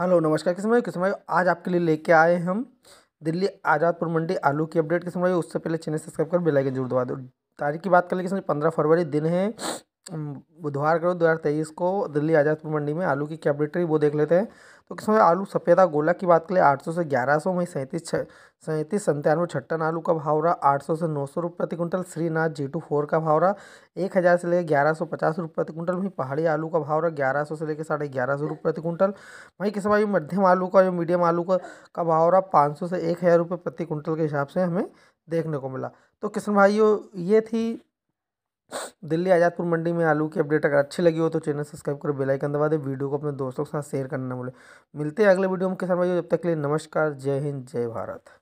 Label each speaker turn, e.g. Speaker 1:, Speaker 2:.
Speaker 1: hello नमस्कार किसम भाई किसम भाई आज आपके लिए लेके आए हम दिल्ली आज़ादपुर मंडी आलू की अपडेट किसम भाई उससे पहले चैनल सब्सक्राइब कर बेल आइकन जरूर दबा दो तारीख की बात कर ले किसम पंद्रह फरवरी दिन है बुधवार करो दो हज़ार तेईस को दिल्ली आज़ादपुर मंडी में आलू की कैपिटरी वो देख लेते हैं तो किसमें आलू सफ़ेदा गोला की बात करें आठ सौ से ग्यारह सौ वहीं सैंतीस छ सैंतीस संतानवे छट्टन आलू का भाव रहा आठ सौ से नौ सौ रुपये प्रति quintal Shrinath ji two four का भाव रहा एक हज़ार से लेकर ग्यारह सौ पचास रुपये प्रति क्विंटल वहीं पहाड़ी आलू का भाव रहा ग्यारह सौ से लेकर साढ़े ग्यारह सौ रुपये प्रति क्विंटल वहीं किसम भाई मध्यम आलू का जो मीडियम आलू का का भाव रहा पाँच सौ से एक हज़ार रुपये प्रति क्विंटल के हिसाब से हमें देखने को मिला तो किसान भाइयों ये थी दिल्ली आजादपुर मंडी में आलू की अपडेट अगर अच्छी लगी हो तो चैनल सब्सक्राइब करो बेल आइकन दबा दे वीडियो को अपने दोस्तों के साथ शेयर करना ना मिलते हैं अगले वीडियो में किसान भाई जब तक के लिए नमस्कार जय हिंद जय भारत